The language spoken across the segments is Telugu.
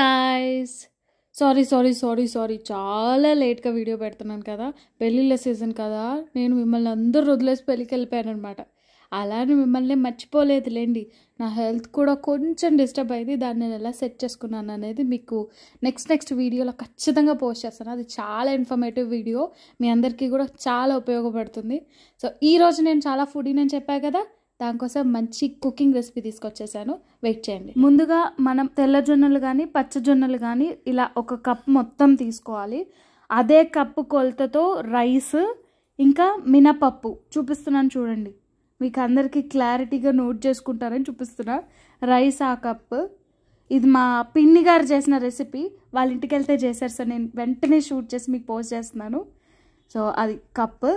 guys sorry sorry sorry sorry చాలా లేట్గా వీడియో పెడుతున్నాను కదా పెళ్ళిళ్ళ సీజన్ కదా నేను మిమ్మల్ని అందరూ వదిలేసి పెళ్ళికి వెళ్ళిపోయాను అనమాట అలానే మిమ్మల్ని లేండి నా హెల్త్ కూడా కొంచెం డిస్టర్బ్ అయింది దాన్ని నేను ఎలా సెట్ చేసుకున్నాను అనేది మీకు నెక్స్ట్ నెక్స్ట్ వీడియోలో ఖచ్చితంగా పోస్ట్ చేస్తాను అది చాలా ఇన్ఫర్మేటివ్ వీడియో మీ అందరికీ కూడా చాలా ఉపయోగపడుతుంది సో ఈరోజు నేను చాలా ఫుడీ నేను చెప్పాను కదా దానికోసం మంచి కుకింగ్ రెసిపీ తీసుకొచ్చేసాను వెయిట్ చేయండి ముందుగా మనం తెల్ల జొన్నలు కానీ పచ్చ జొన్నలు కానీ ఇలా ఒక కప్ మొత్తం తీసుకోవాలి అదే కప్పు కొలతతో రైస్ ఇంకా మినపప్పు చూపిస్తున్నాను చూడండి మీకు అందరికీ క్లారిటీగా నోట్ చేసుకుంటారని చూపిస్తున్నా రైస్ ఆ కప్పు ఇది మా పిన్ని గారు చేసిన రెసిపీ వాళ్ళ ఇంటికి వెళ్తే చేశారు సార్ నేను వెంటనే షూట్ చేసి మీకు పోస్ట్ చేస్తున్నాను సో అది కప్పు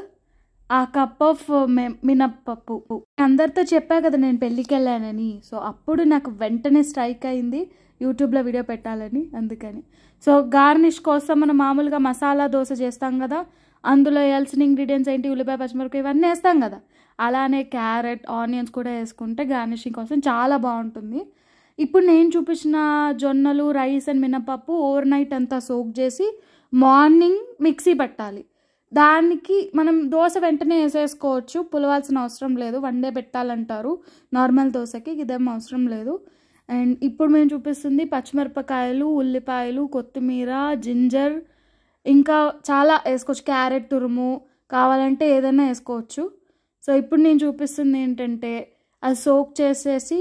ఆ కప్ ఆఫ్ uh, మినప్పప్పు అందరితో చెప్పా కదా నేను పెళ్ళికి వెళ్ళానని సో అప్పుడు నాకు వెంటనే స్ట్రైక్ అయింది యూట్యూబ్లో వీడియో పెట్టాలని అందుకని సో గార్నిష్ కోసం మనం మామూలుగా మసాలా దోశ చేస్తాం కదా అందులో వేయాల్సిన ఇంగ్రీడియంట్స్ ఏంటి ఉల్లిపాయ పచ్చిమిరపకాయ ఇవన్నీ వేస్తాం కదా అలానే క్యారెట్ ఆనియన్స్ కూడా వేసుకుంటే గార్నిషింగ్ కోసం చాలా బాగుంటుంది ఇప్పుడు నేను చూపించిన జొన్నలు రైస్ అండ్ మినపప్పు ఓవర్ నైట్ అంతా సోక్ చేసి మార్నింగ్ మిక్సీ పట్టాలి దానికి మనం దోశ వెంటనే వేసేసుకోవచ్చు పులవాల్సిన అవసరం లేదు వన్ డే పెట్టాలంటారు నార్మల్ దోశకి ఇదేం అవసరం లేదు అండ్ ఇప్పుడు మేము చూపిస్తుంది పచ్చిమిరపకాయలు ఉల్లిపాయలు కొత్తిమీర జింజర్ ఇంకా చాలా వేసుకోవచ్చు క్యారెట్ తురుము కావాలంటే ఏదైనా వేసుకోవచ్చు సో ఇప్పుడు నేను చూపిస్తుంది ఏంటంటే అది సోక్ చేసేసి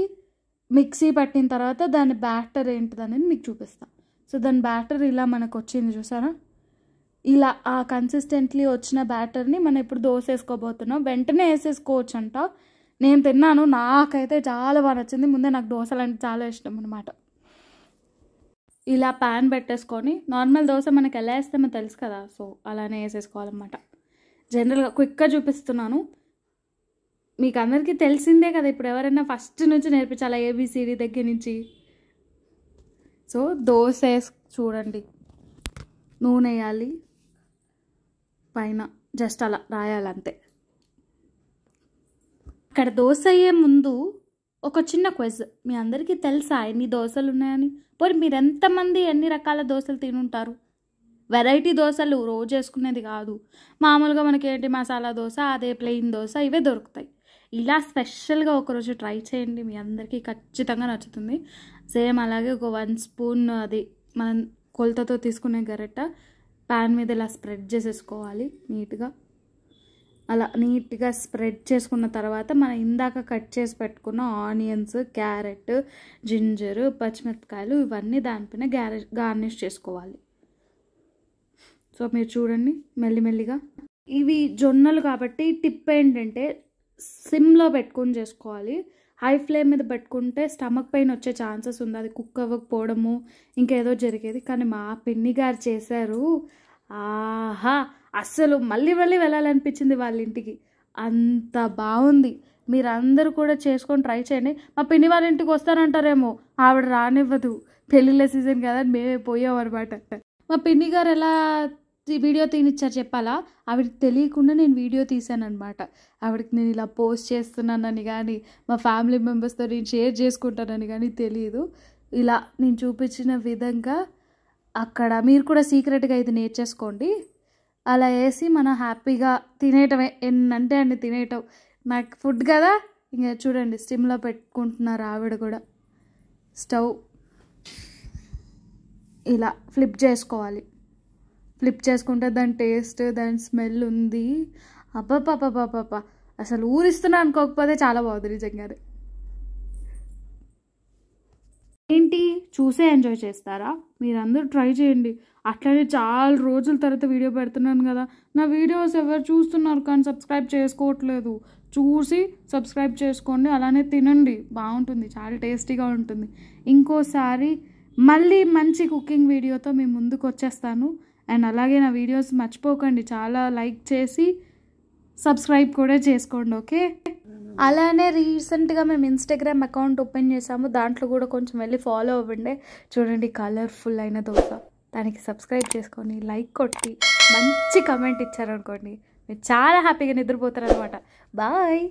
మిక్సీ పట్టిన తర్వాత దాని బ్యాటర్ అనేది మీకు చూపిస్తాను సో దాని బ్యాటర్ ఇలా మనకు వచ్చింది చూసారా ఇలా ఆ కన్సిస్టెంట్లీ వచ్చిన బ్యాటర్ని మనం ఇప్పుడు దోశ వేసుకోబోతున్నాం వెంటనే వేసేసుకోవచ్చు అంట నేను తిన్నాను నాకైతే చాలా బాగా నచ్చింది ముందే నాకు దోశలు అంటే చాలా ఇష్టం అనమాట ఇలా ప్యాన్ పెట్టేసుకొని నార్మల్ దోశ మనకి ఎలా వేస్తామో తెలుసు కదా సో అలానే వేసేసుకోవాలన్నమాట జనరల్గా క్విక్గా చూపిస్తున్నాను మీకు అందరికీ తెలిసిందే కదా ఇప్పుడు ఎవరైనా ఫస్ట్ నుంచి నేర్పించాలా ఏబిసిడి దగ్గర నుంచి సో దోశ చూడండి నూనె వేయాలి పైన జస్ట్ అలా రాయాలంతే ఇక్కడ దోశ అయ్యే ముందు ఒక చిన్న క్వెజ్ మీ అందరికీ తెలుసా ఎన్ని దోశలు ఉన్నాయని పోనీ మీరు ఎంతమంది ఎన్ని రకాల దోశలు తినుంటారు వెరైటీ దోశలు రోజు వేసుకునేది కాదు మామూలుగా మనకి ఏంటి మసాలా దోశ అదే ప్లెయిన్ దోశ ఇవే దొరుకుతాయి ఇలా స్పెషల్గా ఒకరోజు ట్రై చేయండి మీ అందరికీ ఖచ్చితంగా నచ్చుతుంది సేమ్ అలాగే ఒక వన్ స్పూన్ అది మనం కొలతతో తీసుకునే గరెట్ట ప్యాన్ మీద ఇలా స్ప్రెడ్ చేసేసుకోవాలి నీట్గా అలా నీట్గా స్ప్రెడ్ చేసుకున్న తర్వాత మనం ఇందాక కట్ చేసి పెట్టుకున్న ఆనియన్స్ క్యారెట్ జింజర్ పచ్చిమిరపకాయలు ఇవన్నీ దానిపైన గార్నిష్ చేసుకోవాలి సో మీరు చూడండి మెల్లిమెల్లిగా ఇవి జొన్నలు కాబట్టి టిప్ ఏంటంటే సిమ్లో పెట్టుకొని చేసుకోవాలి హై ఫ్లేమ్ మీద పెట్టుకుంటే స్టమక్ పెయిన్ వచ్చే ఛాన్సెస్ ఉంది అది కుక్ అవ్వకపోవడము ఇంకేదో జరిగేది కానీ మా పిన్ని గారు చేశారు ఆహా అస్సలు మళ్ళీ మళ్ళీ వెళ్ళాలనిపించింది వాళ్ళ ఇంటికి అంత బాగుంది మీరందరూ కూడా చేసుకొని ట్రై చేయండి మా పిన్ని వాళ్ళ ఇంటికి వస్తానంటారేమో ఆవిడ రానివ్వదు పెళ్ళిళ్ళ సీజన్ కదా మేమే పోయాం మా పిన్ని గారు ఎలా వీడియో తీనిచ్చారు చెప్పాలా ఆవిడకి తెలియకుండా నేను వీడియో తీశాను అనమాట ఆవిడకి నేను ఇలా పోస్ట్ చేస్తున్నానని కానీ మా ఫ్యామిలీ మెంబర్స్తో నేను షేర్ చేసుకుంటానని కానీ తెలియదు ఇలా నేను చూపించిన విధంగా అక్కడ మీరు కూడా సీక్రెట్గా ఇది నేర్చేసుకోండి అలా వేసి మనం హ్యాపీగా తినేయటమే ఎన్నంటే అన్ని తినేయటం నాకు ఫుడ్ కదా ఇంకా చూడండి స్టిమ్లో పెట్టుకుంటున్నారు ఆవిడ కూడా స్టవ్ ఇలా ఫ్లిప్ చేసుకోవాలి ఫ్లిప్ చేసుకుంటే దాని టేస్ట్ దాని స్మెల్ ఉంది అబ్బా అసలు ఊరిస్తున్నా అనుకోకపోతే చాలా బాగుంది నిజంగా ఏంటి చూసే ఎంజాయ్ చేస్తారా మీరందరూ ట్రై చేయండి అట్లనే చాలా రోజుల తర్వాత వీడియో పెడుతున్నాను కదా నా వీడియోస్ ఎవరు చూస్తున్నారు కానీ సబ్స్క్రైబ్ చేసుకోవట్లేదు చూసి సబ్స్క్రైబ్ చేసుకోండి అలానే తినండి బాగుంటుంది చాలా టేస్టీగా ఉంటుంది ఇంకోసారి మళ్ళీ మంచి కుకింగ్ వీడియోతో మీ ముందుకు వచ్చేస్తాను అండ్ అలాగే నా వీడియోస్ మర్చిపోకండి చాలా లైక్ చేసి సబ్స్క్రైబ్ కూడా చేసుకోండి ఓకే అలానే రీసెంట్గా మేము ఇన్స్టాగ్రామ్ అకౌంట్ ఓపెన్ చేసాము దాంట్లో కూడా కొంచెం వెళ్ళి ఫాలో అవ్వండి చూడండి కలర్ఫుల్ అయిన దోశ దానికి సబ్స్క్రైబ్ చేసుకొని లైక్ కొట్టి మంచి కమెంట్ ఇచ్చారనుకోండి మీరు చాలా హ్యాపీగా నిద్రపోతారనమాట బాయ్